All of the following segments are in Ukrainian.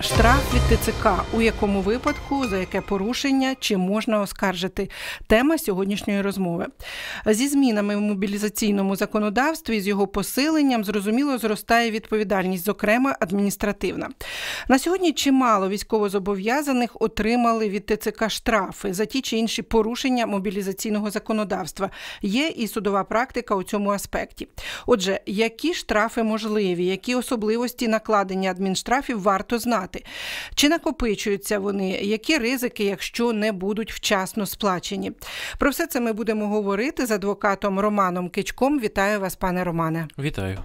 Штраф від ТЦК, у якому випадку, за яке порушення чи можна оскаржити тема сьогоднішньої розмови зі змінами в мобілізаційному законодавстві, з його посиленням, зрозуміло, зростає відповідальність, зокрема адміністративна. На сьогодні чимало військовозобов'язаних отримали від ТЦК штрафи за ті чи інші порушення мобілізаційного законодавства. Є і судова практика у цьому аспекті. Отже, які штрафи можливі, які особливості накладення адмінштрафів варто знати сплати. Чи накопичуються вони? Які ризики, якщо не будуть вчасно сплачені? Про все це ми будемо говорити з адвокатом Романом Кичком. Вітаю вас, пане Романе. Вітаю.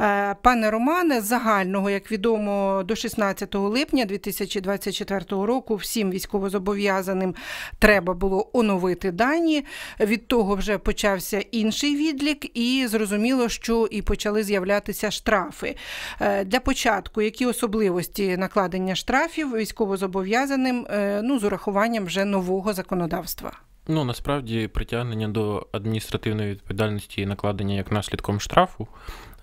Е, пане Романе, загального, як відомо, до 16 липня 2024 року всім військовозобов'язаним треба було оновити дані. Від того вже почався інший відлік, і зрозуміло, що і почали з'являтися штрафи. Е, для початку які особливості на накладення штрафів військовозобов'язаним е, ну, з урахуванням вже нового законодавства. Ну насправді притягнення до адміністративної відповідальності і накладення як наслідком штрафу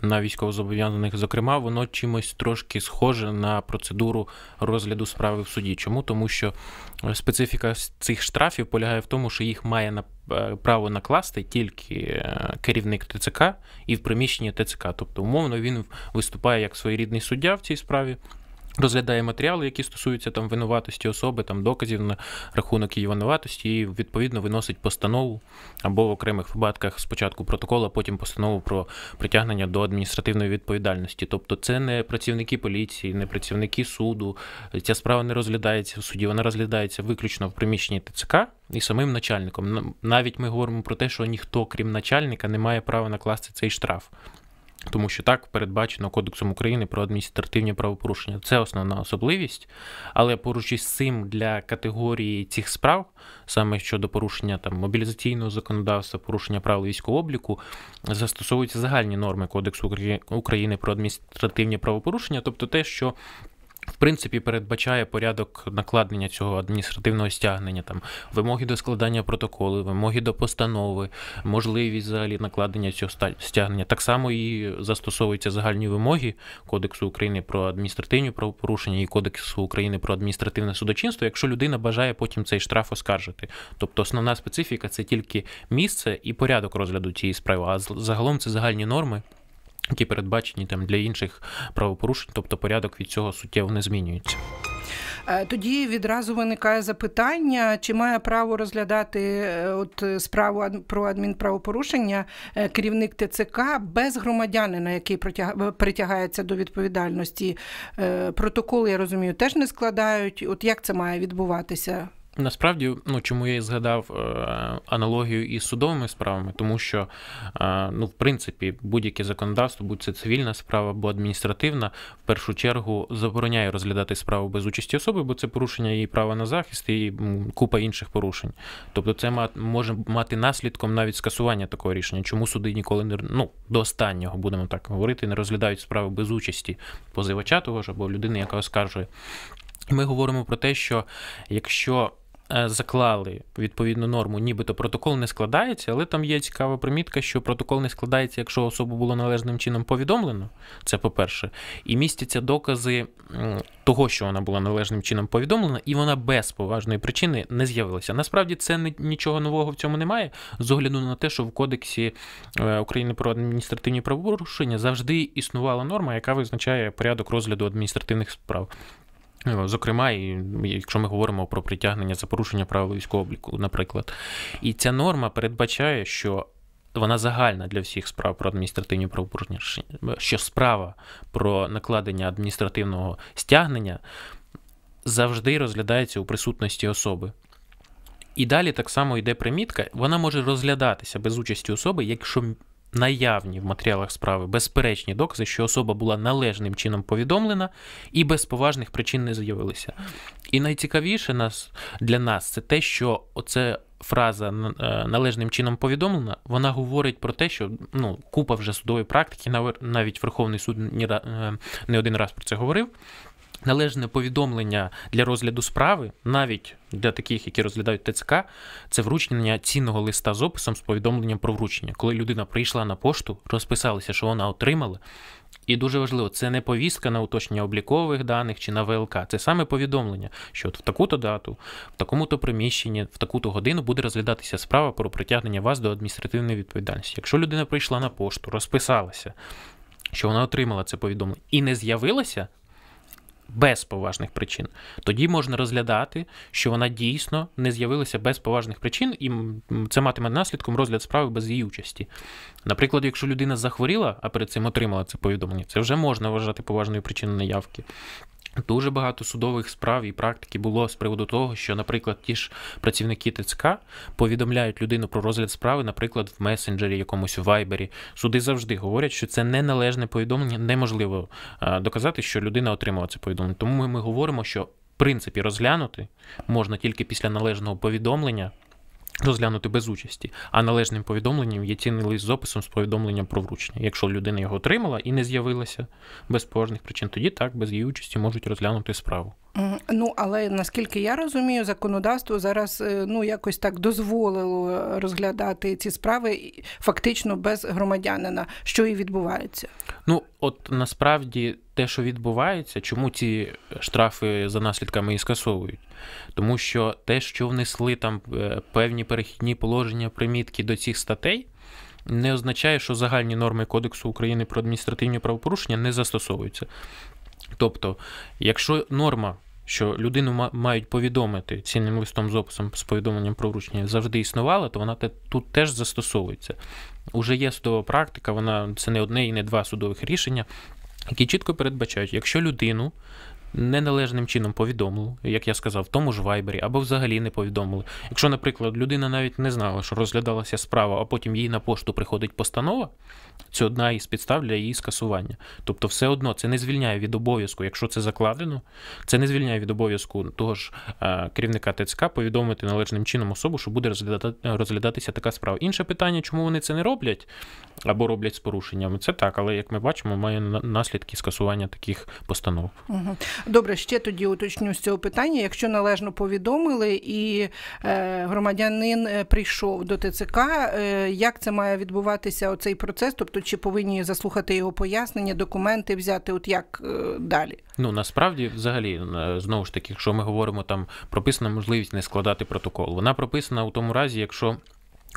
на військовозобов'язаних, зокрема, воно чимось трошки схоже на процедуру розгляду справи в суді. Чому тому, що е, специфіка цих штрафів полягає в тому, що їх має на е, право накласти тільки керівник ТЦК і в приміщенні ТЦК, тобто умовно він виступає як своєрідний суддя в цій справі. Розглядає матеріали, які стосуються там винуватості особи, там доказів на рахунок її винуватості, і відповідно виносить постанову або в окремих випадках спочатку протокол, а потім постанову про притягнення до адміністративної відповідальності. Тобто, це не працівники поліції, не працівники суду. Ця справа не розглядається в суді, вона розглядається виключно в приміщенні ТЦК і самим начальником. Навіть ми говоримо про те, що ніхто, крім начальника, не має права накласти цей штраф. Тому що так передбачено Кодексом України про адміністративні правопорушення. Це основна особливість. Але поруч із цим для категорії цих справ, саме щодо порушення там мобілізаційного законодавства, порушення правил військового обліку, застосовуються загальні норми Кодексу України про адміністративні правопорушення, тобто те, що в принципі, передбачає порядок накладення цього адміністративного стягнення, там вимоги до складання протоколу, вимоги до постанови, можливість взагалі накладення цього стягнення. Так само і застосовуються загальні вимоги Кодексу України про адміністративні правопорушення і Кодексу України про адміністративне судочинство, якщо людина бажає потім цей штраф оскаржити. Тобто основна специфіка це тільки місце і порядок розгляду цієї справи, а загалом це загальні норми які передбачені там для інших правопорушень, тобто порядок від цього суттєво не змінюється. Е, тоді відразу виникає запитання, чи має право розглядати е, от справу про адмінправопорушення е, керівник ТЦК без громадянина, який притягається до відповідальності. Протокол, я розумію, теж не складають. От як це має відбуватися? Насправді, ну чому я і згадав е, аналогію із судовими справами, тому що е, ну, в принципі, будь-яке законодавство, будь це цивільна справа або адміністративна, в першу чергу забороняє розглядати справу без участі особи, бо це порушення її права на захист і купа інших порушень. Тобто, це може мати наслідком навіть скасування такого рішення, чому суди ніколи не ну до останнього будемо так говорити, не розглядають справи без участі позивача того ж або людини, яка оскаржує. Ми говоримо про те, що якщо Е, заклали відповідну норму, нібито протокол не складається, але там є цікава примітка, що протокол не складається, якщо особу було належним чином повідомлено. Це по-перше, і містяться докази того, що вона була належним чином повідомлена, і вона без поважної причини не з'явилася. Насправді це не, нічого нового в цьому немає, з огляду на те, що в Кодексі е, України про адміністративні правопорушення завжди існувала норма, яка визначає порядок розгляду адміністративних справ. Е, зокрема, якщо ми говоримо про притягнення за порушення правил військового обліку, наприклад. І ця норма передбачає, що вона загальна для всіх справ про адміністративні правопорушення, що справа про накладення адміністративного стягнення завжди розглядається у присутності особи. І далі так само йде примітка, вона може розглядатися без участі особи, якщо наявні в матеріалах справи безперечні докази, що особа була належним чином повідомлена і без поважних причин не з'явилися. І найцікавіше нас для нас це те, що оце. Фраза е, належним чином повідомлена, вона говорить про те, що ну, купа вже судової практики, навіть Верховний суд е, не один раз про це говорив, Належне повідомлення для розгляду справи, навіть для таких, які розглядають ТЦК, це вручення цінного листа з описом з повідомленням про вручення. Коли людина прийшла на пошту, розписалася, що вона отримала. І дуже важливо, це не повістка на уточнення облікових даних чи на ВЛК, це саме повідомлення, що от в таку-то дату, в такому-то приміщенні, в таку-то годину буде розглядатися справа про притягнення вас до адміністративної відповідальності. Якщо людина прийшла на пошту, розписалася. Що вона отримала це повідомлення і не з'явилася, без поважних причин, тоді можна розглядати, що вона дійсно не з'явилася без поважних причин, і це матиме наслідком розгляд справи без її участі. Наприклад, якщо людина захворіла, а перед цим отримала це повідомлення, це вже можна вважати поважною причиною наявки. Дуже багато судових справ і практики було з приводу того, що, наприклад, ті ж працівники ТЦК повідомляють людину про розгляд справи, наприклад, в месенджері, якомусь в вайбері. Суди завжди говорять, що це неналежне повідомлення, неможливо е, доказати, що людина отримала це повідомлення. Тому ми говоримо, що в принципі розглянути можна тільки після належного повідомлення розглянути без участі, а належним повідомленням є цінний лист з описом з повідомленням про вручення. Якщо людина його отримала і не з'явилася без поважних причин, тоді так без її участі можуть розглянути справу. Ну, але наскільки я розумію, законодавство зараз е, ну якось так дозволило розглядати ці справи фактично без громадянина, що і відбувається. Ну от насправді те, що відбувається, чому ці штрафи за наслідками і скасовують. Тому що те, що внесли там е, певні перехідні положення, примітки до цих статей, не означає, що загальні норми Кодексу України про адміністративні правопорушення не застосовуються. Тобто, якщо норма, що людину мають повідомити цінним листом з описом з повідомленням про вручення завжди існувала, то вона тут теж застосовується. Уже є судова практика, вона це не одне і не два судових рішення, які чітко передбачають, якщо людину неналежним чином повідомили, як я сказав, в тому ж вайбері або взагалі не повідомили. Якщо, наприклад, людина навіть не знала, що розглядалася справа, а потім їй на пошту приходить постанова. Це одна із підстав для її скасування. Тобто, все одно це не звільняє від обов'язку, якщо це закладено, це не звільняє від обов'язку того ж е, керівника ТЦК повідомити належним чином особу, що буде розглядати, розглядатися така справа. Інше питання, чому вони це не роблять або роблять з порушеннями, це так, але як ми бачимо, має наслідки скасування таких постанов. Добре, ще тоді уточню з цього питання. Якщо належно повідомили і е, громадянин е, прийшов до ТЦК, як це має відбуватися оцей процес? Тобто Тобто, чи повинні заслухати його пояснення, документи взяти, от як е, далі? Ну насправді, взагалі, е, знову ж таки, якщо ми говоримо там, прописана можливість не складати протокол. Вона прописана у тому разі, якщо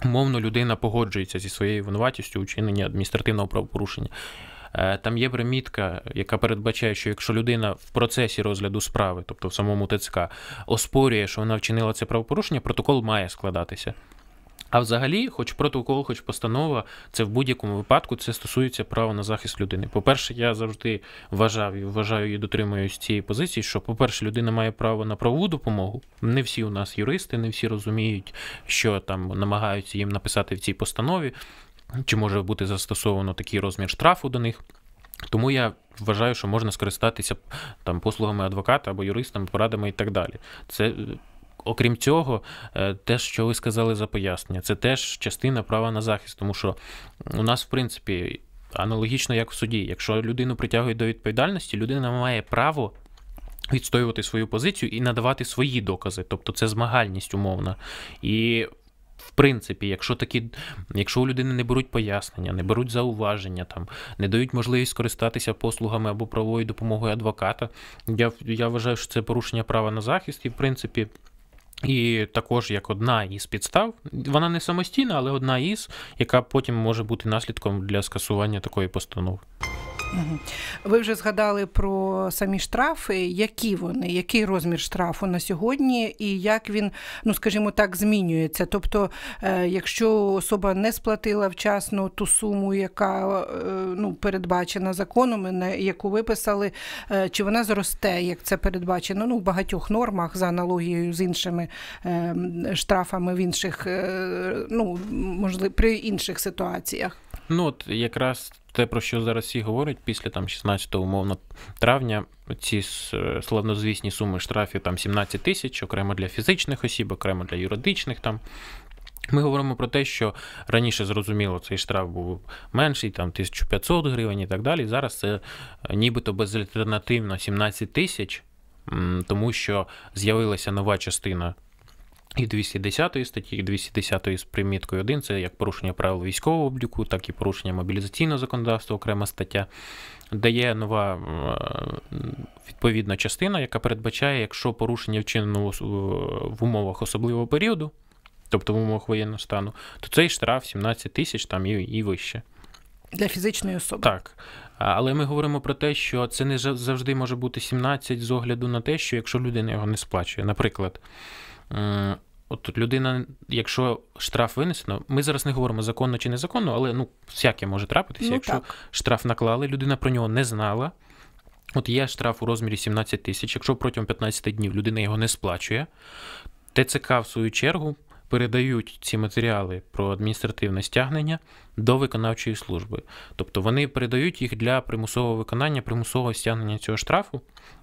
мовно людина погоджується зі своєю винуватістю учинення адміністративного правопорушення. Е, там є примітка, яка передбачає, що якщо людина в процесі розгляду справи, тобто в самому ТЦК, оспорює, що вона вчинила це правопорушення, протокол має складатися. А взагалі, хоч протокол, хоч постанова, це в будь-якому випадку це стосується права на захист людини. По-перше, я завжди вважав і вважаю і дотримуюсь цієї позиції, що, по-перше, людина має право на правову допомогу. Не всі у нас юристи, не всі розуміють, що там намагаються їм написати в цій постанові, чи може бути застосовано такий розмір штрафу до них. Тому я вважаю, що можна скористатися там послугами адвоката або юристами, порадами і так далі. Це Окрім цього, е, те, що ви сказали за пояснення, це теж частина права на захист, тому що у нас, в принципі, аналогічно як в суді, якщо людину притягують до відповідальності, людина має право. Відстоювати свою позицію і надавати свої докази, тобто це змагальність умовна. І в принципі, якщо такі, якщо у людини не беруть пояснення, не беруть зауваження, там не дають можливість скористатися послугами або правовою допомогою адвоката, я я вважаю, що це порушення права на захист, і в принципі і також як одна із підстав, вона не самостійна, але одна із, яка потім може бути наслідком для скасування такої постанови. Ви вже згадали про самі штрафи. Які вони, який розмір штрафу на сьогодні, і як він, ну скажімо так, змінюється? Тобто, е, якщо особа не сплатила вчасно ту суму, яка е, ну передбачена законом, на яку виписали, е, чи вона зросте, як це передбачено? Ну в багатьох нормах за аналогією з іншими штрафами в інших, ну можливо, при інших ситуаціях? Ну от якраз те, про що зараз всі говорять, після там 16 умовно травня ці славнозвісні е, суми штрафів там 17 тисяч, окремо для фізичних осіб, окремо для юридичних там. Ми говоримо про те, що раніше зрозуміло, цей штраф був менший, там 1500 гривень і так далі. Зараз це е, нібито безальтернативно 17 тисяч, тому що з'явилася нова частина і 210 статті, і 210 з приміткою 1, це як порушення правил військового обліку, так і порушення мобілізаційного законодавства, окрема стаття, дає нова е, відповідна частина, яка передбачає, якщо порушення вчинено в умовах особливого періоду, тобто в умовах воєнного стану, то цей штраф 17 тисяч там і, і вище. Для фізичної особи. Так. Але ми говоримо про те, що це не завжди може бути 17 з огляду на те, що якщо людина його не сплачує, наприклад. Е, от людина, якщо штраф винесено, ми зараз не говоримо законно чи незаконно, але ну всяке може трапитися. Ну, якщо так. штраф наклали, людина про нього не знала. От є штраф у розмірі 17 тисяч. Якщо протягом 15 днів людина його не сплачує, ТЦК в свою чергу передають ці матеріали про адміністративне стягнення до виконавчої служби. Тобто вони передають їх для примусового виконання, примусового стягнення цього штрафу,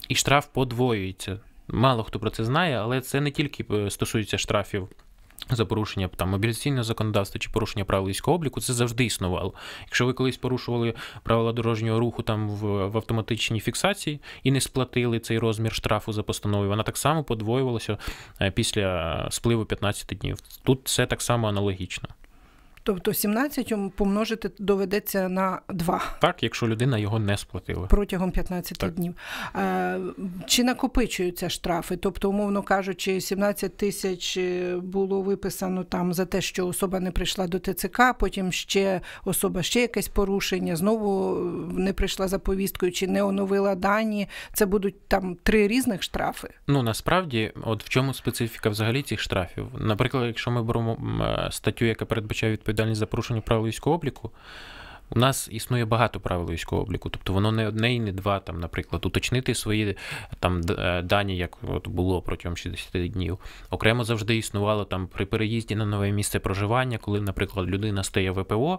і штраф подвоюється. Мало хто про це знає, але це не тільки е, стосується штрафів. За порушення там мобілізаційного законодавства чи порушення правил військового обліку, це завжди існувало. Якщо ви колись порушували правила дорожнього руху там в, в автоматичній фіксації і не сплатили цей розмір штрафу за постановою, вона так само подвоювалася е, після спливу 15 днів. Тут це так само аналогічно. Тобто 17 помножити доведеться на 2. Так, якщо людина його не сплатила. Протягом 15 так. днів. А, е, чи накопичуються штрафи? Тобто, умовно кажучи, 17 тисяч е, було виписано там за те, що особа не прийшла до ТЦК, потім ще особа ще якесь порушення, знову е, не прийшла за повісткою чи не оновила дані. Це будуть там три різних штрафи. Ну насправді, от в чому специфіка взагалі цих штрафів? Наприклад, якщо ми беремо статтю, яка передбачає відповідь відповідальність за порушення правил військового обліку. У нас існує багато правил військового обліку, тобто воно не одне і не два, там, наприклад, уточнити свої там е, дані, як от було протягом 60 днів. Окремо завжди існувало там при переїзді на нове місце проживання, коли, наприклад, людина стає ВПО.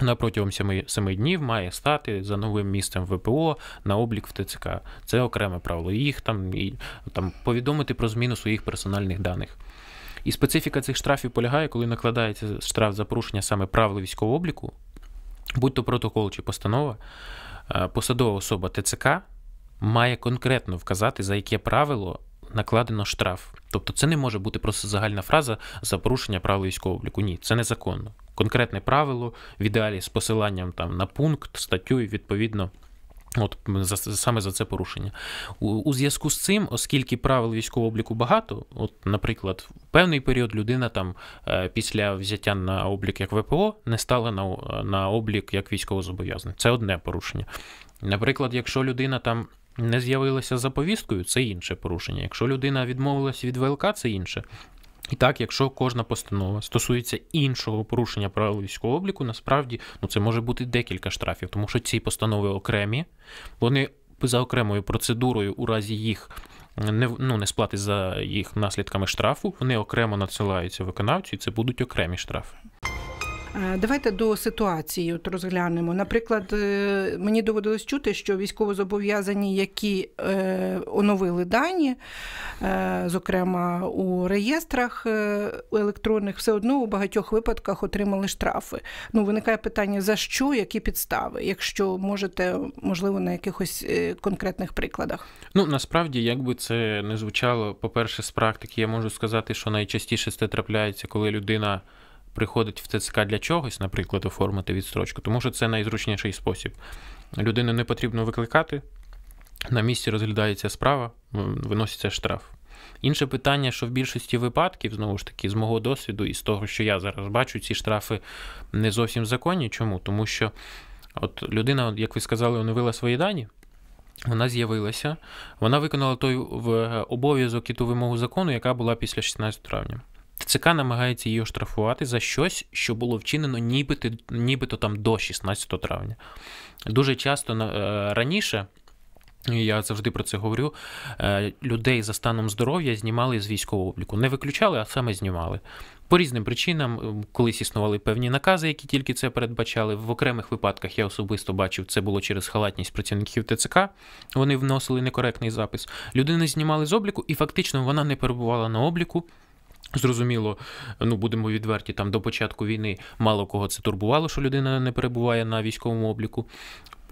Вона протягом 7, 7 днів має стати за новим місцем ВПО на облік в ТЦК. Це окреме правило. Їх там і там повідомити про зміну своїх персональних даних. І специфіка цих штрафів полягає, коли накладається штраф за порушення саме правил військового обліку, будь-то протокол чи постанова, е, посадова особа ТЦК має конкретно вказати, за яке правило накладено штраф. Тобто це не може бути просто загальна фраза за порушення правил військового обліку. Ні, це незаконно. Конкретне правило в ідеалі з посиланням там на пункт, статтю і відповідно. От за саме за це порушення у, у зв'язку з цим, оскільки правил військового обліку багато, от, наприклад, в певний період людина там е, після взяття на облік як ВПО не стала на на облік як військовозобов'язаний. Це одне порушення. Наприклад, якщо людина там не з'явилася за повісткою, це інше порушення. Якщо людина відмовилася від ВЛК, це інше. І так, якщо кожна постанова стосується іншого порушення правил військового обліку, насправді ну це може бути декілька штрафів, тому що ці постанови окремі, вони за окремою процедурою у разі їх не ну, не сплати за їх наслідками штрафу, вони окремо надсилаються виконавцю, і це будуть окремі штрафи. Е, давайте до ситуації от розглянемо. Наприклад, е, мені доводилось чути, що військовозобов'язані, які е, оновили дані, зокрема у реєстрах електронних, все одно у багатьох випадках отримали штрафи. Ну, виникає питання, за що, які підстави, якщо можете, можливо, на якихось конкретних прикладах. Ну насправді, як би це не звучало, по перше, з практики я можу сказати, що найчастіше це трапляється, коли людина приходить в ТЦК для чогось, наприклад, оформити відстрочку, тому що це найзручніший спосіб. Людину не потрібно викликати, на місці розглядається справа, виноситься штраф. Інше питання, що в більшості випадків, знову ж таки, з мого досвіду і з того, що я зараз бачу, ці штрафи не зовсім законні. Чому? Тому що от людина, як ви сказали, оновила свої дані. Вона з'явилася, вона виконала той обов'язок і ту вимогу закону, яка була після 16 травня. ЦК намагається її оштрафувати за щось, що було вчинено нібито нібито там до 16 травня. Дуже часто е, раніше. Я завжди про це говорю. Е, людей за станом здоров'я знімали з військового обліку. Не виключали, а саме знімали. По різним причинам, колись існували певні накази, які тільки це передбачали. В окремих випадках я особисто бачив, це було через халатність працівників ТЦК. Вони вносили некоректний запис. Людини знімали з обліку, і фактично вона не перебувала на обліку. Зрозуміло, ну будемо відверті, там до початку війни мало кого це турбувало, що людина не перебуває на військовому обліку.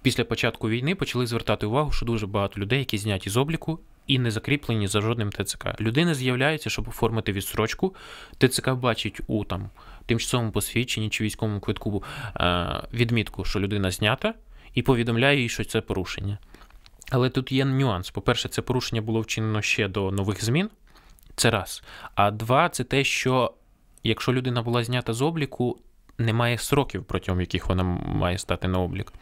Після початку війни почали звертати увагу, що дуже багато людей, які зняті з обліку і не закріплені за жодним ТЦК. Людина з'являється, щоб оформити відсрочку. ТЦК бачить у там тимчасовому посвідченні чи військовому квитку е, відмітку, що людина знята, і повідомляє їй, що це порушення. Але тут є нюанс. По-перше, це порушення було вчинено ще до нових змін. Це раз. А два це те, що якщо людина була знята з обліку, немає сроків, протягом яких вона має стати на облік.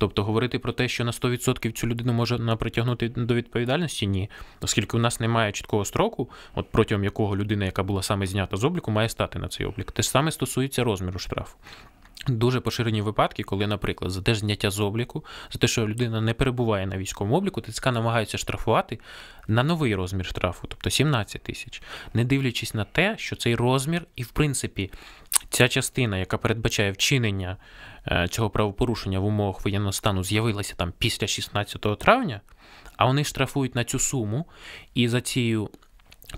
Тобто говорити про те, що на 100% цю людину можна притягнути до відповідальності, ні, оскільки у нас немає чіткого строку, от протягом якого людина, яка була саме знята з обліку, має стати на цей облік. Те ж саме стосується розміру штрафу. Дуже поширені випадки, коли, наприклад, за те ж зняття з обліку, за те, що людина не перебуває на військовому обліку, ТЦК намагаються штрафувати на новий розмір штрафу, тобто 17 тисяч, не дивлячись на те, що цей розмір, і в принципі, ця частина, яка передбачає вчинення е, цього правопорушення в умовах воєнного стану, з'явилася там після 16 травня, а вони штрафують на цю суму і за цією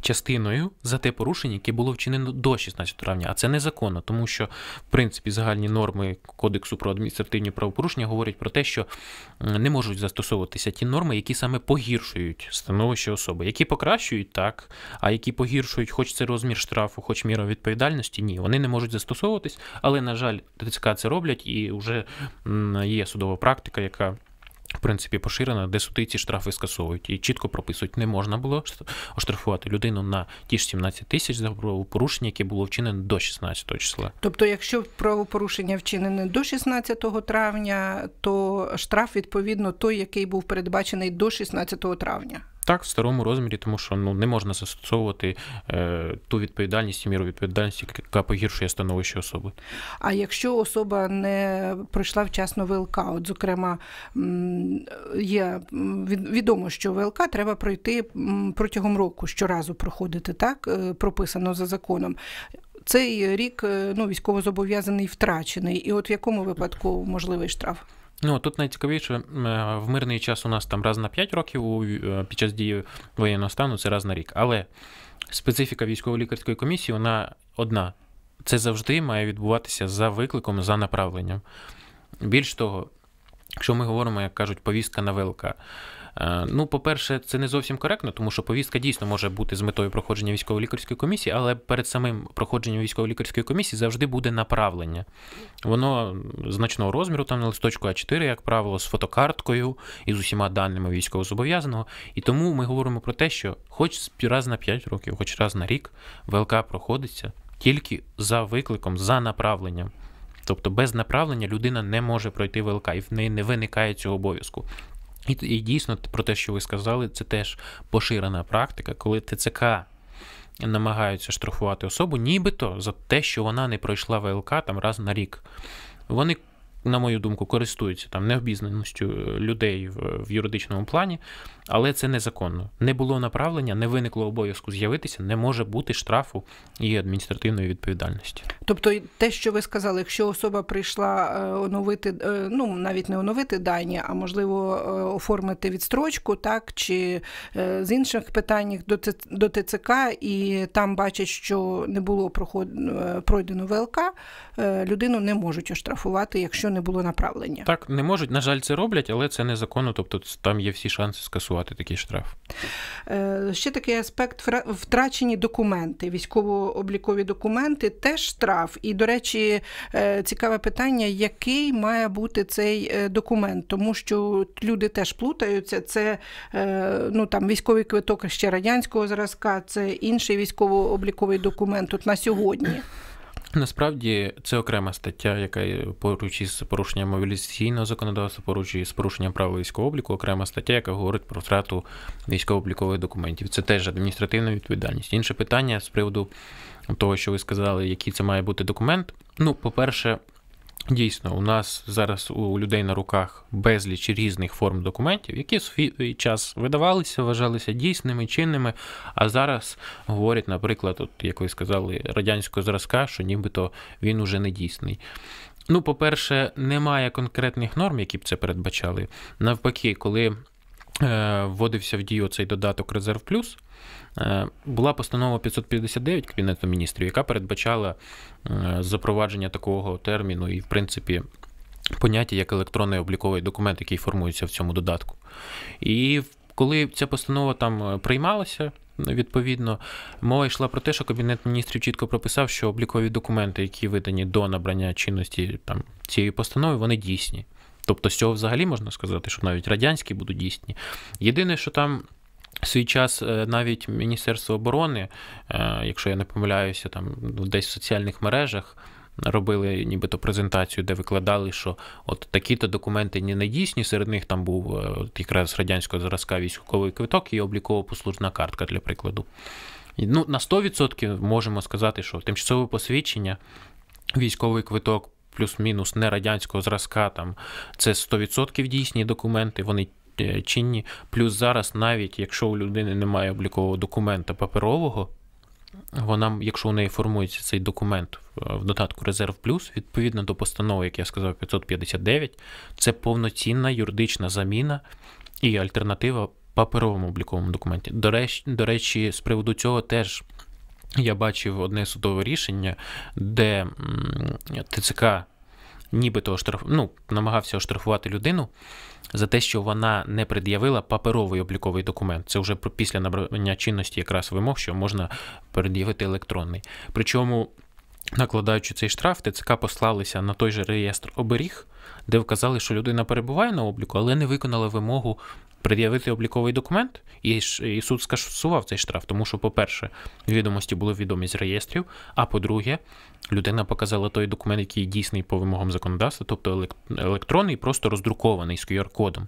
Частиною за те порушення, яке було вчинено до 16 травня, а це незаконно, тому що в принципі загальні норми кодексу про адміністративні правопорушення говорять про те, що не можуть застосовуватися ті норми, які саме погіршують становище особи, які покращують так, а які погіршують, хоч це розмір штрафу, хоч міра відповідальності. Ні, вони не можуть застосовуватись, але на жаль, ТЦК це роблять, і вже є судова практика, яка в принципі поширена, де суди ці штрафи скасовують і чітко прописують, не можна було оштрафувати людину на ті ж 17 тисяч за правопорушення, яке було вчинене до 16 числа. Тобто, якщо правопорушення вчинене до 16 травня, то штраф відповідно той, який був передбачений до 16 травня. Так, в старому розмірі, тому що ну не можна застосовувати е, ту відповідальність і міру відповідальності, яка погіршує становище особи. А якщо особа не пройшла вчасно ВЛК, от зокрема є відомо, що ВЛК треба пройти протягом року щоразу проходити, так е, прописано за законом. Цей рік е, ну військово зобов'язаний втрачений, і от в якому випадку можливий штраф? Ну, тут найцікавіше, е, в мирний час у нас там раз на 5 років е, під час дії воєнного стану це раз на рік. Але специфіка військово-лікарської комісії вона одна. Це завжди має відбуватися за викликом, за направленням. Більш того, якщо ми говоримо, як кажуть, повістка на велика. Е, ну, по-перше, це не зовсім коректно, тому що повістка дійсно може бути з метою проходження військово-лікарської комісії, але перед самим проходженням військово-лікарської комісії завжди буде направлення. Воно значного розміру, там на листочку А4, як правило, з фотокарткою і з усіма даними військовозобов'язаного. І тому ми говоримо про те, що хоч раз на 5 років, хоч раз на рік ВЛК проходиться тільки за викликом, за направленням. Тобто без направлення людина не може пройти ВЛК і в неї не виникає цього обов'язку. І, і дійсно про те, що ви сказали, це теж поширена практика, коли ТЦК намагаються штрафувати особу, нібито за те, що вона не пройшла ВЛК там раз на рік. Вони на мою думку, користуються там необізнаністю е, людей в, в юридичному плані, але це незаконно. Не було направлення, не виникло обов'язку з'явитися, не може бути штрафу і адміністративної відповідальності. Тобто, те, що ви сказали, якщо особа прийшла е, оновити, е, ну навіть не оновити дані, а можливо оформити відстрочку, так чи з інших питань до ТЦК, і там бачать, що не було пройдено ВЛК, людину не можуть оштрафувати, якщо не було направлення. Так, не можуть. На жаль, це роблять, але це незаконно. Тобто там є всі шанси скасувати такий штраф. Е, ще такий аспект: втрачені документи, військово-облікові документи, теж штраф. І, до речі, е, цікаве питання, який має бути цей е, документ, тому що люди теж плутаються. Це ну там військовий квиток ще радянського зразка, це інший військово-обліковий документ. Тут на сьогодні. Насправді це окрема стаття, яка поруч із порушенням мобілізаційного законодавства, поруч із порушенням правил військового обліку, окрема стаття, яка говорить про втрату військово-облікових документів. Це теж адміністративна відповідальність. Інше питання з приводу того, що ви сказали, який це має бути документ. Ну, по-перше, Дійсно, у нас зараз у людей на руках безліч різних форм документів, які в свій е, час видавалися, вважалися дійсними, чинними. А зараз говорять, наприклад, от як ви сказали, радянського зразка, що нібито він уже не дійсний. Ну, по-перше, немає конкретних норм, які б це передбачали. Навпаки, коли Е, вводився в дію цей додаток Резерв Плюс. Е, була постанова 559 Кабінету міністрів, яка передбачала е, запровадження такого терміну і, в принципі, поняття як електронний обліковий документ, який формується в цьому додатку. І коли ця постанова там приймалася, відповідно, мова йшла про те, що Кабінет міністрів чітко прописав, що облікові документи, які видані до набрання чинності там, цієї постанови, вони дійсні. Тобто з цього взагалі можна сказати, що навіть радянські будуть дійсні. Єдине, що там. Свій час е, навіть Міністерство оборони, е, якщо я не помиляюся, там ну, десь в соціальних мережах робили нібито презентацію, де викладали, що от такі-то документи не недійсні. Серед них там був е, от якраз радянського зразка військовий квиток і обліково-послужна картка, для прикладу. Ну, На 100% можемо сказати, що тимчасове посвідчення, військовий квиток плюс-мінус не радянського зразка, там це 100% дійсні документи, вони е, чинні. Плюс зараз, навіть якщо у людини немає облікового документа паперового, вона, якщо у неї формується цей документ в додатку Резерв Плюс, відповідно до постанови, як я сказав, 559, це повноцінна юридична заміна і альтернатива паперовому обліковому документі. До речі, до речі, з приводу цього теж я бачив одне судове рішення, де ТЦК нібито оштраф... ну, намагався оштрафувати людину за те, що вона не пред'явила паперовий обліковий документ. Це вже після набрання чинності якраз вимог, що можна пред'явити електронний. Причому, накладаючи цей штраф, ТЦК послалися на той же реєстр оберіг де вказали, що людина перебуває на обліку, але не виконала вимогу пред'явити обліковий документ, і суд скасував цей штраф, тому що, по-перше, відомості були відомі з реєстрів. А по-друге, людина показала той документ, який дійсний по вимогам законодавства, тобто електронний, просто роздрукований з QR-кодом.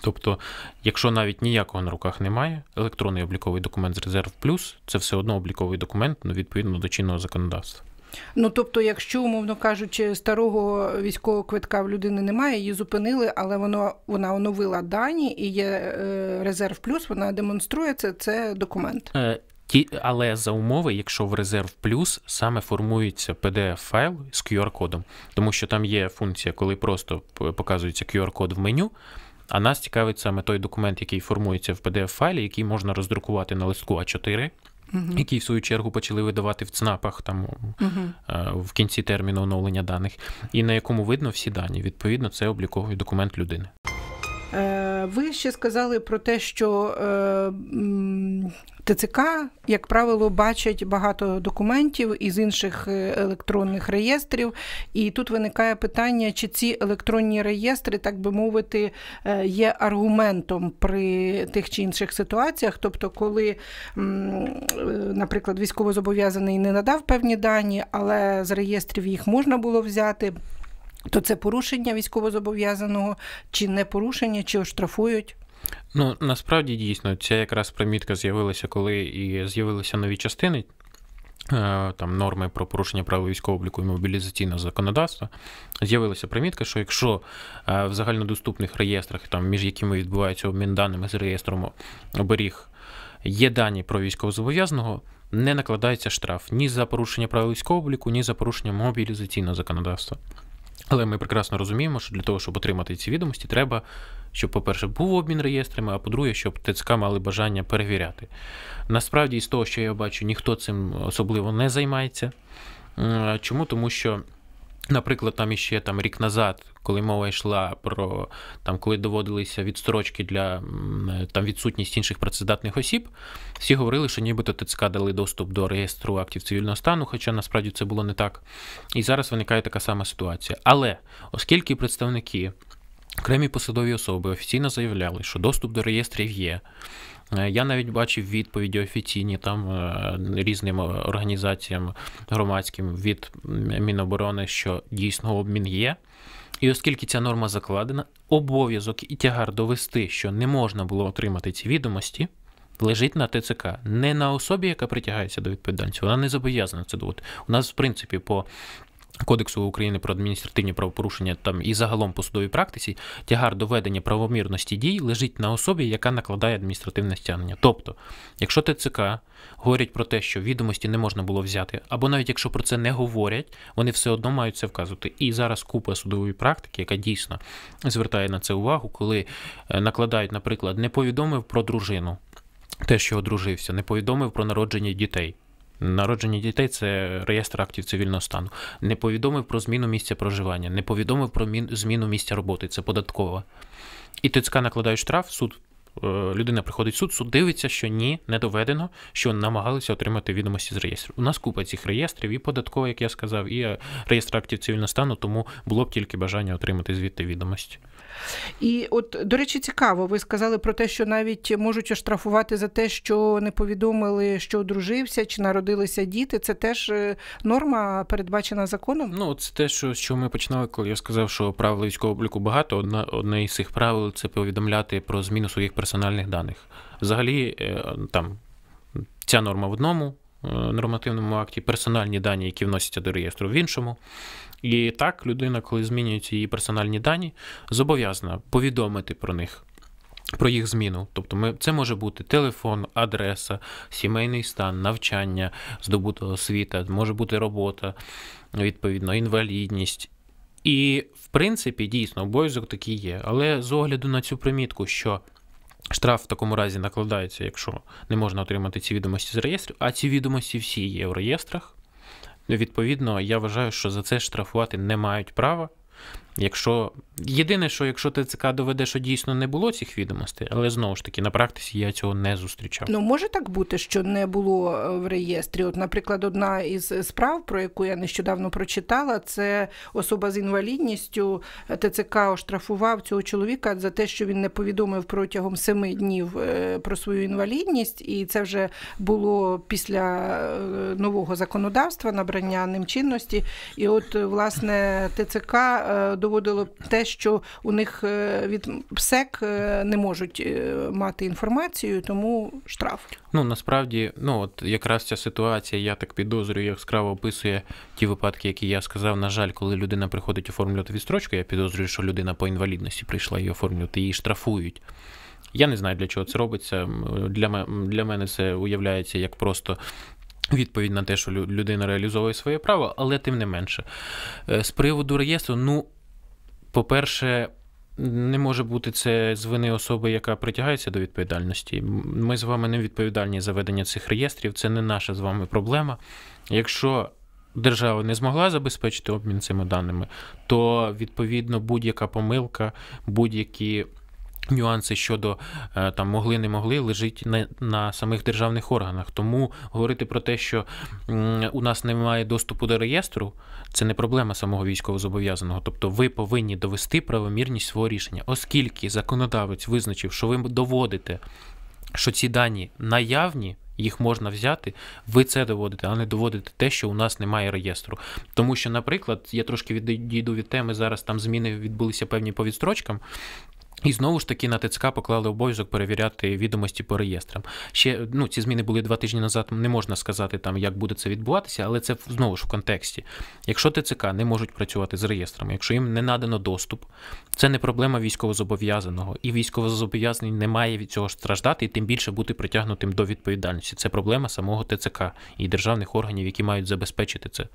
Тобто, якщо навіть ніякого на руках немає, електронний обліковий документ з резерв плюс це все одно обліковий документ ну, відповідно до чинного законодавства. Ну тобто, якщо, умовно кажучи, старого військового квитка в людини немає, її зупинили, але воно вона оновила дані і є е, резерв плюс. Вона демонструє це. Це документ. Е, ті, але за умови, якщо в резерв плюс саме формується pdf файл з QR-кодом, тому що там є функція, коли просто показується QR-код в меню. А нас цікавить саме той документ, який формується в pdf файлі який можна роздрукувати на листку А4 Uh-huh. Які в свою чергу почали видавати в ЦНАПах там uh-huh. в кінці терміну оновлення даних, і на якому видно всі дані. Відповідно, це обліковий документ людини. Е, ви ще сказали про те, що е, ТЦК, як правило, бачать багато документів із інших е, електронних реєстрів, і тут виникає питання, чи ці електронні реєстри, так би мовити, е, є аргументом при тих чи інших ситуаціях. Тобто, коли, е, наприклад, військовозобов'язаний не надав певні дані, але з реєстрів їх можна було взяти. То це порушення військовозобов'язаного, чи не порушення, чи оштрафують? Ну насправді дійсно ця якраз примітка з'явилася, коли і з'явилися нові частини. Е, там норми про порушення права військового обліку і мобілізаційного законодавства з'явилася примітка, що якщо е, в загальнодоступних реєстрах, там між якими відбувається обмін даними з реєстром оберіг, є дані про військовозобов'язаного, не накладається штраф ні за порушення права військового обліку, ні за порушення мобілізаційного законодавства. Але ми прекрасно розуміємо, що для того, щоб отримати ці відомості, треба, щоб, по-перше, був обмін реєстрами, а по-друге, щоб ТЦК мали бажання перевіряти. Насправді, з того, що я бачу, ніхто цим особливо не займається. Чому? Тому що Наприклад, там іще там рік назад, коли мова йшла про там, коли доводилися відстрочки для е, там відсутність інших працездатних осіб, всі говорили, що нібито ТЦК дали доступ до реєстру актів цивільного стану, хоча насправді це було не так. І зараз виникає така сама ситуація. Але оскільки представники окремі посадові особи офіційно заявляли, що доступ до реєстрів є. Е, я навіть бачив відповіді офіційні там е, різним е, організаціям громадським від Міноборони, що дійсно обмін є. І оскільки ця норма закладена, обов'язок і тягар довести, що не можна було отримати ці відомості, лежить на ТЦК. Не на особі, яка притягається до відповідальності, вона не зобов'язана це доводити. У нас, в принципі, по Кодексу України про адміністративні правопорушення там і загалом по судовій практиці тягар доведення правомірності дій лежить на особі, яка накладає адміністративне стягнення. Тобто, якщо ТЦК говорять про те, що відомості не можна було взяти, або навіть якщо про це не говорять, вони все одно мають це вказувати. І зараз купа судової практики, яка дійсно звертає на це увагу, коли е, накладають, наприклад, не повідомив про дружину, те, що одружився, не повідомив про народження дітей. Народження дітей це реєстр актів цивільного стану. Не повідомив про зміну місця проживання, не повідомив про зміну місця роботи, це податкова. І ТЦК накладає штраф, суд, е, людина приходить в суд, суд дивиться, що ні, не доведено, що намагалися отримати відомості з реєстру. У нас купа цих реєстрів, і податкова, як я сказав, і е, реєстр актів цивільного стану, тому було б тільки бажання отримати звідти відомості. І от, до речі, цікаво, ви сказали про те, що навіть можуть оштрафувати за те, що не повідомили, що одружився чи народилися діти. Це теж е, норма передбачена законом? Ну, це те, що, що ми починали, коли я сказав, що правил військового обліку багато. Одна одне із цих правил це повідомляти про зміну своїх персональних даних. Взагалі, е, там ця норма в одному. Е, нормативному акті персональні дані, які вносяться до реєстру, в іншому. І так, людина, коли змінюється її персональні дані, зобов'язана повідомити про них. Про їх зміну, тобто ми це може бути телефон, адреса, сімейний стан, навчання, здобута освіта, може бути робота, відповідно, інвалідність. І, в принципі, дійсно, обов'язок такий є. Але з огляду на цю примітку, що Штраф в такому разі накладається, якщо не можна отримати ці відомості з реєстрів, а ці відомості всі є в реєстрах. Відповідно, я вважаю, що за це штрафувати не мають права. Якщо єдине, що якщо ТЦК доведе, що дійсно не було цих відомостей, але знову ж таки на практиці я цього не зустрічав. Ну може так бути, що не було е, в реєстрі. От, наприклад, одна із справ, про яку я нещодавно прочитала, це особа з інвалідністю е, ТЦК оштрафував цього чоловіка за те, що він не повідомив протягом семи днів е, про свою інвалідність, і це вже було після нового законодавства, набрання ним чинності. І от власне ТЦК доводило те, що у них е, від ПСЕК е, не можуть е, мати інформацію, тому штраф. Ну насправді, ну от якраз ця ситуація, я так підозрюю, яскраво описує ті випадки, які я сказав. На жаль, коли людина приходить оформлювати відстрочку, я підозрюю, що людина по інвалідності прийшла її оформлювати, її штрафують. Я не знаю, для чого це робиться. Для для мене це уявляється як просто відповідь на те, що людина реалізовує своє право, але тим не менше. З приводу реєстру, ну по-перше, не може бути це з вини особи, яка притягається до відповідальності. Ми з вами не відповідальні за ведення цих реєстрів, це не наша з вами проблема. Якщо держава не змогла забезпечити обмін цими даними, то відповідно будь-яка помилка, будь-які. Нюанси щодо е, там могли не могли лежить на на самих державних органах. Тому говорити про те, що у нас немає доступу до реєстру, це не проблема самого військовозобов'язаного. Тобто ви повинні довести правомірність свого рішення, оскільки законодавець визначив, що ви доводите, що ці дані наявні. Їх можна взяти, ви це доводите, а не доводите те, що у нас немає реєстру. Тому що, наприклад, я трошки відійду від теми зараз. Там зміни відбулися певні по відстрочкам. І знову ж таки на ТЦК поклали обов'язок перевіряти відомості по реєстрам. Ще ну ці зміни були два тижні назад. Не можна сказати там, як буде це відбуватися, але це знову ж в контексті. Якщо ТЦК не можуть працювати з реєстрами, якщо їм не надано доступ, це не проблема військовозобов'язаного, і військовозобов'язаний не має від цього страждати і тим більше бути притягнутим до відповідальності. Це проблема самого ТЦК і державних органів, які мають забезпечити це.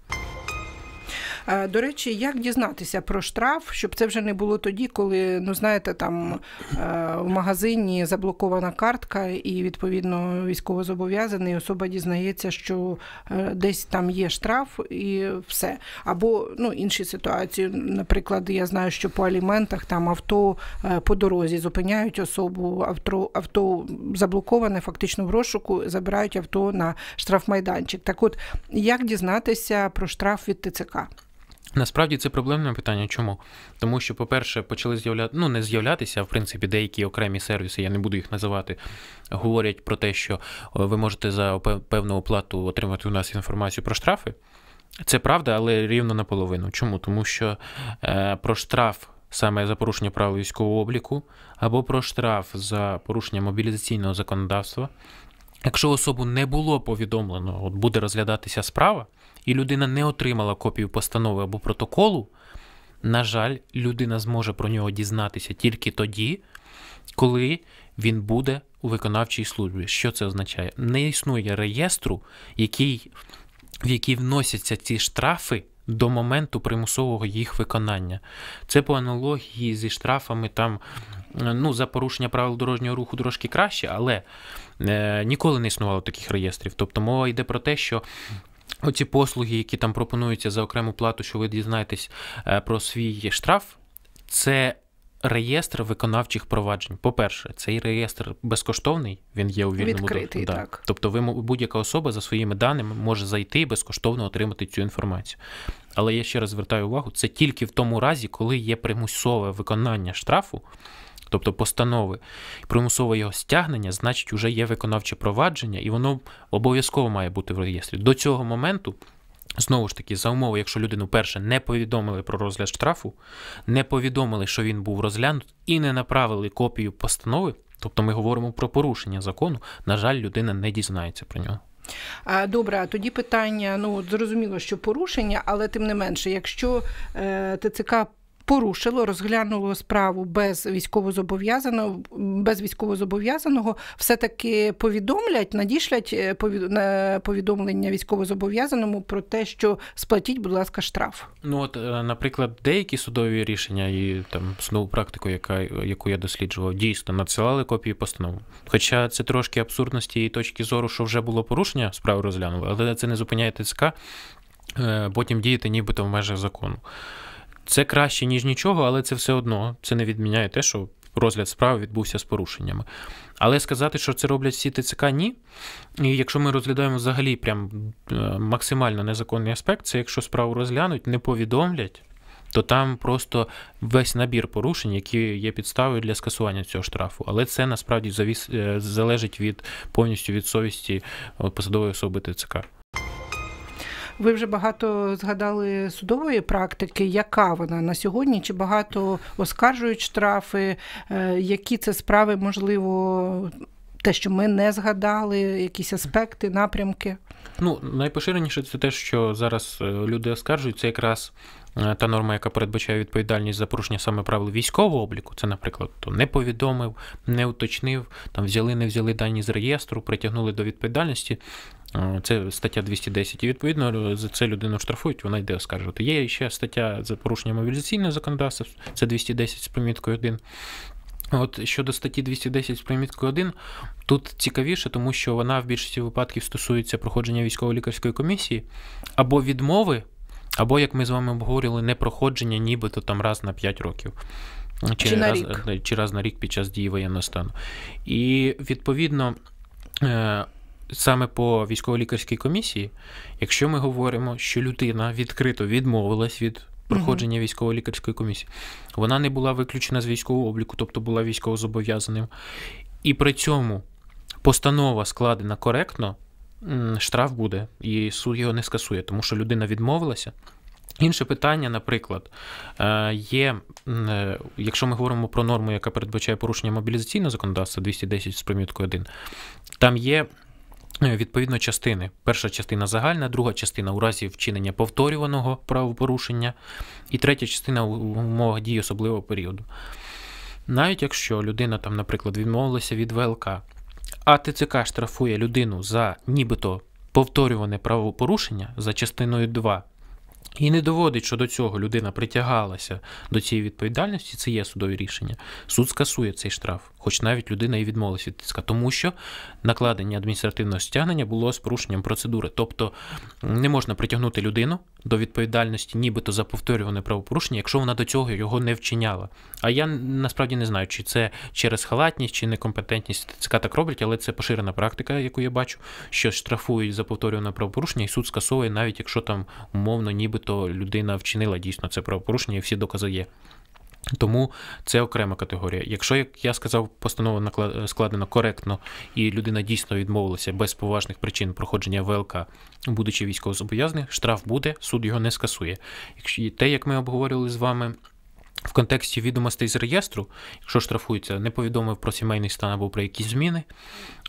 Е, до речі, як дізнатися про штраф, щоб це вже не було тоді, коли ну знаєте, там е, в магазині заблокована картка, і відповідно військовозобов'язаний особа дізнається, що е, десь там є штраф і все. Або ну інші ситуації. Наприклад, я знаю, що по аліментах там авто по дорозі зупиняють особу, авто авто заблоковане, фактично в розшуку, забирають авто на штрафмайданчик. Так, от як дізнатися про штраф від ТЦК? Насправді це проблемне питання. Чому? Тому що, по-перше, почали з'являти, ну не з'являтися, в принципі, деякі окремі сервіси, я не буду їх називати, говорять про те, що е, ви можете за певну оплату отримати у нас інформацію про штрафи. Це правда, але рівно наполовину. Чому? Тому що е, про штраф саме за порушення правил військового обліку, або про штраф за порушення мобілізаційного законодавства. Якщо особу не було повідомлено, от буде розглядатися справа і людина не отримала копію постанови або протоколу, на жаль, людина зможе про нього дізнатися тільки тоді, коли він буде у виконавчій службі. Що це означає? Не існує реєстру, який, в який вносяться ці штрафи. До моменту примусового їх виконання. Це по аналогії зі штрафами там ну, за порушення правил дорожнього руху трошки краще, але е, ніколи не існувало таких реєстрів. Тобто мова йде про те, що оці послуги, які там пропонуються за окрему плату, що ви дізнаєтесь е, про свій штраф, це. Реєстр виконавчих проваджень. По-перше, цей реєстр безкоштовний, він є у вільному Відкритий, да. Тобто, ви будь-яка особа за своїми даними може зайти і безкоштовно отримати цю інформацію. Але я ще раз звертаю увагу: це тільки в тому разі, коли є примусове виконання штрафу тобто постанови. Примусове його стягнення, значить, вже є виконавче провадження, і воно обов'язково має бути в реєстрі. До цього моменту. Знову ж таки, за умови, якщо людину перше не повідомили про розгляд штрафу, не повідомили, що він був розглянут, і не направили копію постанови, тобто ми говоримо про порушення закону, на жаль, людина не дізнається про нього. Добре, а тоді питання: ну зрозуміло, що порушення, але тим не менше, якщо е, ТЦК порушило, розглянуло справу без військовозобов'язаного, без військовозобов'язаного, все-таки повідомлять, надішлять е, повідомлення військовозобов'язаному про те, що сплатіть, будь ласка, штраф. Ну от, е, наприклад, деякі судові рішення і там судову практику, яка яку я досліджував, дійсно надсилали копії постанов. Хоча це трошки абсурдності і точки зору, що вже було порушення, справу розглянули, але це не зупиняє ТСК. Е, потім діяти нібито в межах закону. Це краще, ніж нічого, але це все одно це не відміняє те, що розгляд справи відбувся з порушеннями. Але сказати, що це роблять всі ТЦК, ні. І якщо ми розглядаємо взагалі прям е, максимально незаконний аспект, це якщо справу розглянуть, не повідомлять, то там просто весь набір порушень, які є підставою для скасування цього штрафу. Але це насправді завіс е, залежить від повністю від совісті е, посадової особи ТЦК. Ви вже багато згадали судової практики, яка вона на сьогодні? Чи багато оскаржують штрафи? Е, які це справи можливо? Те, що ми не згадали, якісь аспекти, напрямки, ну найпоширеніше це те, що зараз е, люди оскаржують, це якраз е, та норма, яка передбачає відповідальність за порушення саме правил військового обліку. Це, наприклад, то не повідомив, не уточнив, там взяли, не взяли дані з реєстру, притягнули до відповідальності. Це стаття 210. І відповідно за це людину штрафують, вона йде оскаржувати. Є ще стаття за порушення мобілізаційного законодавства, це 210 з приміткою 1. От щодо статті 210 з приміткою 1, тут цікавіше, тому що вона в більшості випадків стосується проходження військово-лікарської комісії або відмови, або, як ми з вами обговорювали, непроходження нібито там раз на 5 років. Чи, чи на рік. Чи раз на рік під час дії воєнного стану. І відповідно. Е, саме по військово-лікарській комісії, якщо ми говоримо, що людина відкрито відмовилась від проходження угу. військово-лікарської комісії, вона не була виключена з військового обліку, тобто була військовозобов'язаним. І при цьому постанова складена коректно, штраф буде, і суд його не скасує, тому що людина відмовилася. Інше питання, наприклад, е, є, е, якщо ми говоримо про норму, яка передбачає порушення мобілізаційного законодавства 210 з примітку 1, там є Е, відповідно, частини. Перша частина загальна, друга частина у разі вчинення повторюваного правопорушення, і третя частина у умовах дії особливого періоду. Навіть якщо людина, там, наприклад, відмовилася від ВЛК, а ТЦК штрафує людину за нібито повторюване правопорушення за частиною 2 і не доводить, що до цього людина притягалася до цієї відповідальності, це є судові рішення. Суд скасує цей штраф, хоч навіть людина і відмовилася від тиска, тому що накладення адміністративного стягнення було з порушенням процедури. Тобто не можна притягнути людину до відповідальності, нібито за повторюване правопорушення, якщо вона до цього його не вчиняла. А я насправді не знаю, чи це через халатність чи некомпетентність ТЦК так роблять, але це поширена практика, яку я бачу, що штрафують за повторюване правопорушення, і суд скасовує, навіть якщо там умовно ні нібито людина вчинила дійсно це правопорушення, і всі докази є. Тому це окрема категорія. Якщо, як я сказав, постанова складена коректно, і людина дійсно відмовилася без поважних причин проходження ВЛК, будучи військовозобов'язаних, штраф буде, суд його не скасує. Якщо те, як ми обговорювали з вами в контексті відомостей з реєстру, якщо штрафується, не повідомив про сімейний стан або про якісь зміни.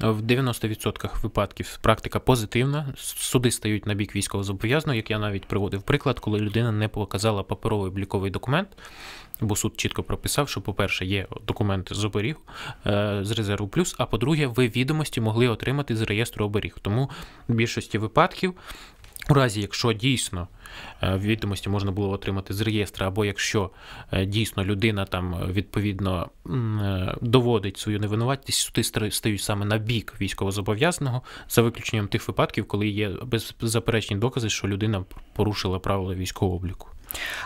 Е, в 90% випадків практика позитивна. Суди стають на бік військовозобов'язаного, як я навіть приводив приклад, коли людина не показала паперовий обліковий документ, бо суд чітко прописав, що, по-перше, є документи з оберіг е, з резерву плюс, а по-друге, ви відомості могли отримати з реєстру оберіг. Тому в більшості випадків у разі, якщо дійсно е, відомості можна було отримати з реєстра, або якщо е, дійсно людина там е, відповідно доводить свою невинуватість, суди стають саме на бік військовозобов'язаного, за виключенням тих випадків, коли є беззаперечні докази, що людина порушила правила військового обліку.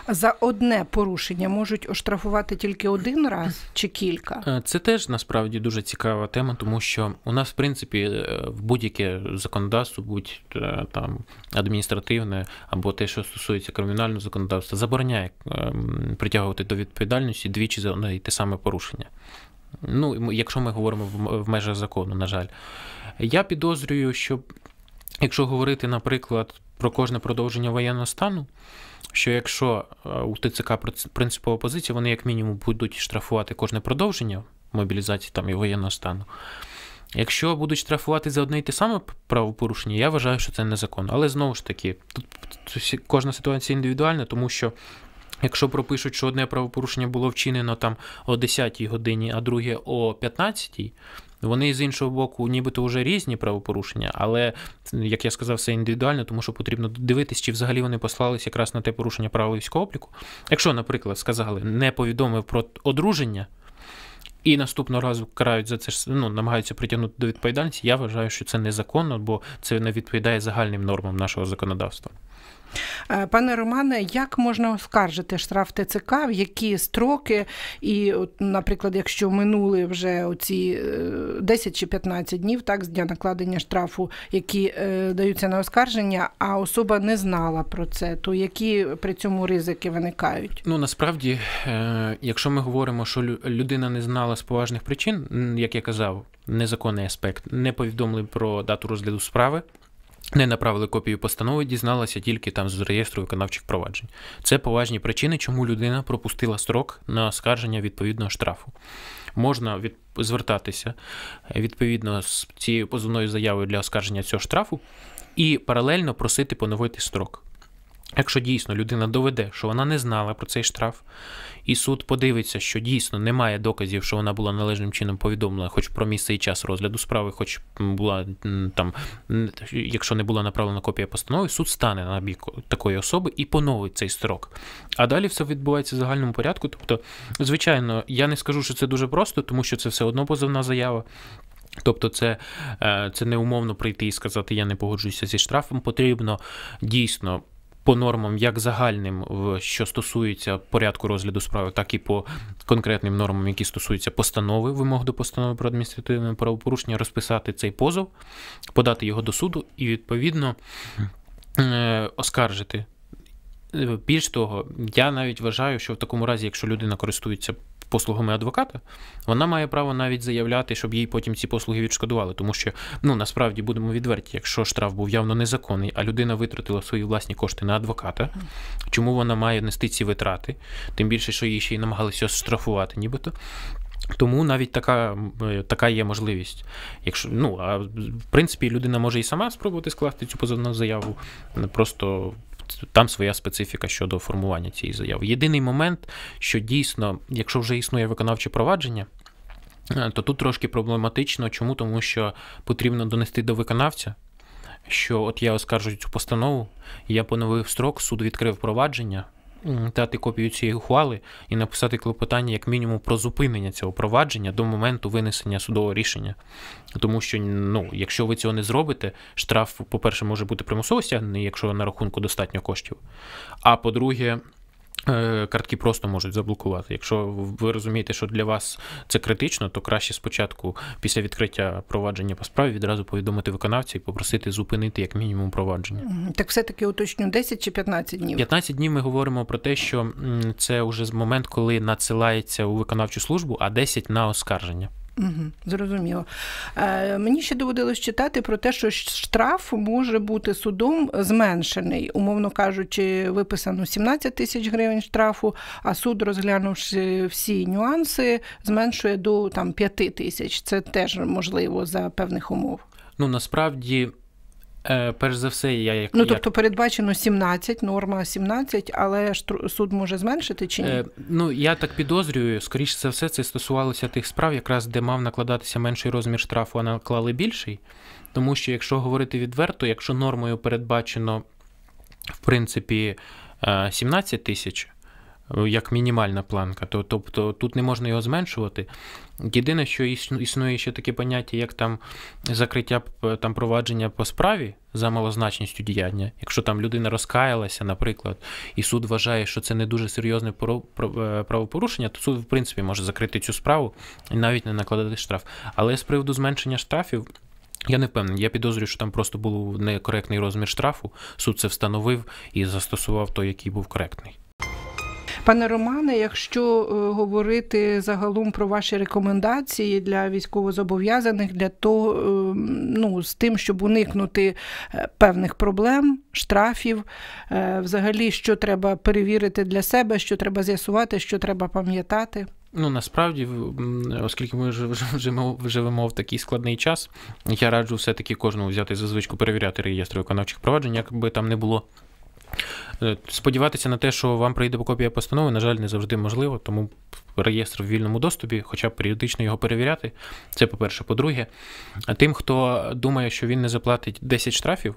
За одне порушення можуть оштрафувати тільки один раз чи кілька? Е, це теж насправді дуже цікава тема, тому що у нас, в принципі, е, в будь-яке законодавство, будь е, там адміністративне або те, що стосується кримінального законодавства, забороняє ем, притягувати до відповідальності двічі за одне і те саме порушення. Ну, якщо ми говоримо в межах закону, на жаль, я підозрюю, що якщо говорити, наприклад, про кожне продовження воєнного стану що якщо е, у ТЦК принципова позиція, вони як мінімум будуть штрафувати кожне продовження мобілізації там і воєнного стану. Якщо будуть штрафувати за одне і те саме правопорушення, я вважаю, що це незаконно. Але знову ж таки, тут кожна ситуація індивідуальна, тому що якщо пропишуть, що одне правопорушення було вчинено там о 10-й годині, а друге о 15-й, вони з іншого боку, нібито вже різні правопорушення, але як я сказав, все індивідуально, тому що потрібно дивитись, чи взагалі вони послались якраз на те порушення правил військового обліку. Якщо, наприклад, сказали, не повідомив про одруження. І наступного разу карають за це ну, намагаються притягнути до відповідальності. Я вважаю, що це незаконно, бо це не відповідає загальним нормам нашого законодавства. Е, пане Романе, як можна оскаржити штраф ТЦК, в які строки? І, наприклад, якщо минули вже оці 10 е, чи 15 днів, так з дня накладення штрафу, які е, даються на оскарження, а особа не знала про це, то які при цьому ризики виникають? Ну насправді, якщо ми говоримо, що людина не знала з поважних причин, як я казав, незаконний аспект, не повідомили про дату розгляду справи не направили копію постанови, дізналася тільки там з реєстру виконавчих проваджень. Це поважні причини, чому людина пропустила строк на оскарження відповідного штрафу. Можна від... звертатися е, відповідно з цією позовною заявою для оскарження цього штрафу і паралельно просити поновити строк. Якщо дійсно людина доведе, що вона не знала про цей штраф, і суд подивиться, що дійсно немає доказів, що вона була належним чином повідомлена, хоч про місце і час розгляду справи, хоч була там, якщо не була направлена копія постанови, суд стане на бік такої особи і поновить цей строк. А далі все відбувається в загальному порядку. Тобто, звичайно, я не скажу, що це дуже просто, тому що це все одно позовна заява. Тобто, це е, це неумовно прийти і сказати, я не погоджуюся зі штрафом. Потрібно дійсно по нормам, як загальним, що стосується порядку розгляду справи, так і по конкретним нормам, які стосуються постанови, вимог до постанови про адміністративне правопорушення, розписати цей позов, подати його до суду і відповідно е, оскаржити. Е, більш того, я навіть вважаю, що в такому разі, якщо людина користується послугами адвоката, вона має право навіть заявляти, щоб їй потім ці послуги відшкодували. Тому що ну насправді будемо відверті, якщо штраф був явно незаконний, а людина витратила свої власні кошти на адвоката, чому вона має нести ці витрати? Тим більше, що її ще й намагалися штрафувати, нібито. Тому навіть така е, така є можливість. Якщо ну а в принципі людина може і сама спробувати скласти цю позовну заяву, просто там своя специфіка щодо формування цієї заяви. Єдиний момент, що дійсно, якщо вже існує виконавче провадження. Е, то тут трошки проблематично. Чому? Тому що потрібно донести до виконавця, що от я оскаржую цю постанову, я поновив строк, суд відкрив провадження, дати копію цієї ухвали і написати клопотання як мінімум про зупинення цього провадження до моменту винесення судового рішення. Тому що ну, якщо ви цього не зробите, штраф, по-перше, може бути примусово стягнений, якщо на рахунку достатньо коштів. А по-друге, Е, картки просто можуть заблокувати. Якщо ви розумієте, що для вас це критично, то краще спочатку, після відкриття провадження по справі, відразу повідомити виконавця і попросити зупинити як мінімум провадження. Так, все таки уточню 10 чи 15 днів. 15 днів ми говоримо про те, що це вже момент, коли надсилається у виконавчу службу, а 10 на оскарження. Угу, Зрозуміло. Е, Мені ще доводилось читати про те, що штраф може бути судом зменшений, умовно кажучи, виписано 17 тисяч гривень штрафу, а суд, розглянувши всі нюанси, зменшує до там 5 тисяч. Це теж можливо за певних умов. Ну насправді Е, Перш за все, я як ну тобто як... передбачено 17, норма 17, але суд може зменшити чи ні? Е, ну я так підозрюю, скоріше за все, це стосувалося тих справ, якраз де мав накладатися менший розмір штрафу, а наклали більший. Тому що, якщо говорити відверто, якщо нормою передбачено в принципі 17 е, тисяч. Е, як мінімальна планка, то тобто тут не можна його зменшувати. Єдине, що існує ще таке поняття, як там закриття е, там провадження по справі за малозначністю діяння. Якщо там людина розкаялася, наприклад, і суд вважає, що це не дуже серйозне е, правопорушення, то суд, в принципі, може закрити цю справу і навіть не накладати штраф. Але з приводу зменшення штрафів. Я не впевнений. Я підозрюю, що там просто був некоректний розмір штрафу. Суд це встановив і застосував той, який був коректний. Пане Романе, якщо е, говорити загалом про ваші рекомендації для військовозобов'язаних, для того е, ну, з тим, щоб уникнути е, певних проблем, штрафів, взагалі, що треба перевірити для себе, що треба з'ясувати, що треба пам'ятати. Ну насправді, оскільки ми живемо, живемо в такий складний час, я раджу все-таки кожному взяти за звичку перевіряти реєстр виконавчих проваджень, якби там не було Е, сподіватися на те, що вам прийде копія постанови, на жаль, не завжди можливо, тому реєстр в вільному доступі, хоча б періодично його перевіряти. Це по-перше. По-друге, тим, хто думає, що він не заплатить 10 штрафів.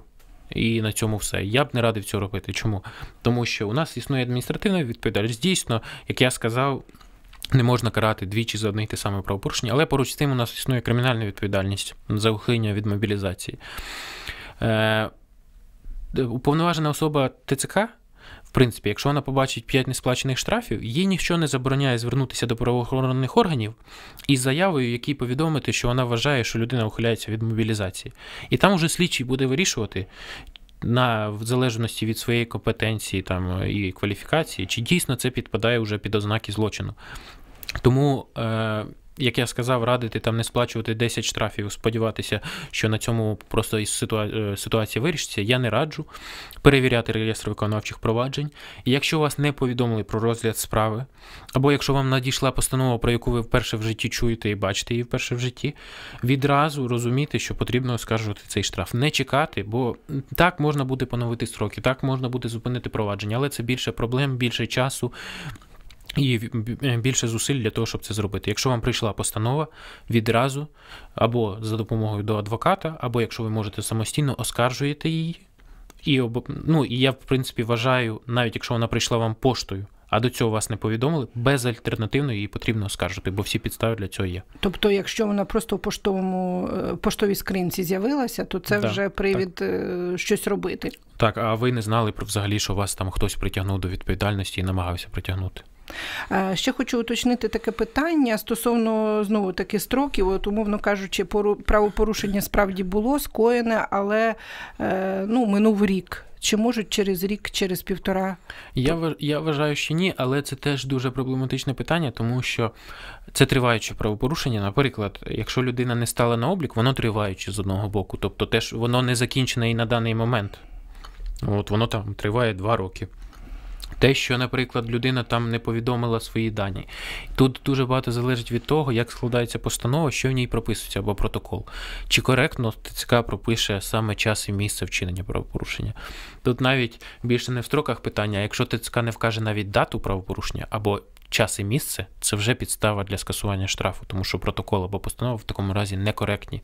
І на цьому все. Я б не радив цього робити. Чому? Тому що у нас існує адміністративна відповідальність. Дійсно, як я сказав, не можна карати двічі за одне й те саме правопорушення, але поруч з тим у нас існує кримінальна відповідальність за ухилення від мобілізації. Е, Е, уповноважена особа ТЦК. В принципі, якщо вона побачить 5 несплачених штрафів, їй нічого не забороняє звернутися до правоохоронних органів із заявою, якій повідомити, що вона вважає, що людина ухиляється від мобілізації. І там уже слідчий буде вирішувати, на, в залежності від своєї компетенції там, е, і кваліфікації, чи дійсно це підпадає вже під ознаки злочину. Тому е, як я сказав, радити там не сплачувати 10 штрафів, сподіватися, що на цьому просто із е, ситуація вирішиться, я не раджу перевіряти реєстр виконавчих проваджень. І якщо вас не повідомили про розгляд справи, або якщо вам надійшла постанова, про яку ви вперше в житті чуєте і бачите її вперше в житті, відразу розуміти, що потрібно оскаржувати цей штраф, не чекати, бо так можна буде поновити строки, так можна буде зупинити провадження, але це більше проблем, більше часу. І е, більше зусиль для того, щоб це зробити. Якщо вам прийшла постанова відразу, або за допомогою до адвоката, або якщо ви можете самостійно оскаржуєте її. І ну, я, в принципі, вважаю, навіть якщо вона прийшла вам поштою, а до цього вас не повідомили, безальтернативно її потрібно оскаржити, бо всі підстави для цього є. Тобто, якщо вона просто в поштовому е, поштовій скринці з'явилася, то це да, вже привід так. Е, щось робити. Так, а ви не знали про взагалі, що вас там хтось притягнув до відповідальності і намагався притягнути. Е, ще хочу уточнити таке питання стосовно знову таки строків, От, умовно кажучи, правопорушення справді було скоєне, але е, ну, минув рік. Чи можуть через рік, через півтора? Я я вважаю, що ні, але це теж дуже проблематичне питання, тому що це триваюче правопорушення. Наприклад, якщо людина не стала на облік, воно триваюче з одного боку, тобто теж воно не закінчене і на даний момент. От воно там триває два роки. Те, що, наприклад, людина там не повідомила свої дані. Тут дуже багато залежить від того, як складається постанова, що в ній прописується або протокол. Чи коректно ТЦК пропише саме час і місце вчинення правопорушення. Тут навіть більше не в строках питання, якщо ТЦК не вкаже навіть дату правопорушення або час і місце це вже підстава для скасування штрафу, тому що протокол або постанова в такому разі некоректні.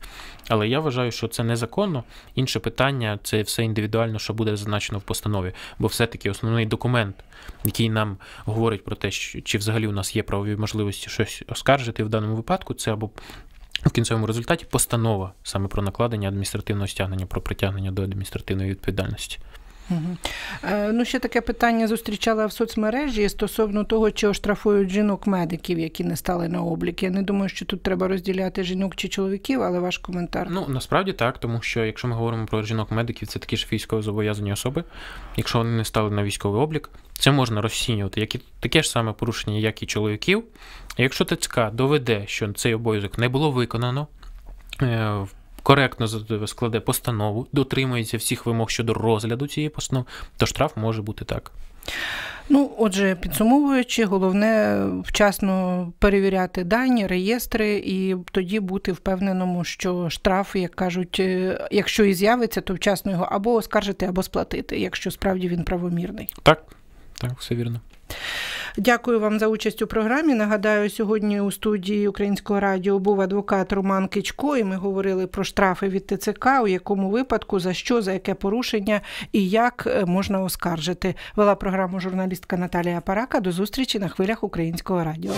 Але я вважаю, що це незаконно. Інше питання це все індивідуально, що буде зазначено в постанові, бо все-таки основний документ, який нам говорить про те, що чи взагалі у нас є правові можливості щось оскаржити в даному випадку, це або. В кінцевому результаті постанова саме про накладення адміністративного стягнення, про притягнення до адміністративної відповідальності. Е, ну, ще таке питання зустрічала в соцмережі стосовно того, чи оштрафують жінок-медиків, які не стали на облік. Я не думаю, що тут треба розділяти жінок чи чоловіків, але ваш коментар. Ну насправді так, тому що якщо ми говоримо про жінок-медиків, це такі ж військовозобов'язані особи. Якщо вони не стали на військовий облік, це можна розцінювати як і таке ж саме порушення, як і чоловіків. Якщо ТЦК доведе, що цей обов'язок не було виконано. Е, в коректно складе постанову, дотримується всіх вимог щодо розгляду цієї постанови, то штраф може бути так. Ну, отже, підсумовуючи, головне вчасно перевіряти дані, реєстри, і тоді бути впевненому, що штраф, як кажуть, е, якщо і з'явиться, то вчасно його або оскаржити, або сплатити, якщо справді він правомірний. Так, так, все вірно. Дякую вам за участь у програмі. Нагадаю, сьогодні у студії Українського радіо був адвокат Роман Кичко, і ми говорили про штрафи від ТЦК, у якому випадку, за що, за яке порушення і як е, можна оскаржити. Вела програму журналістка Наталія Парака. До зустрічі на хвилях Українського радіо.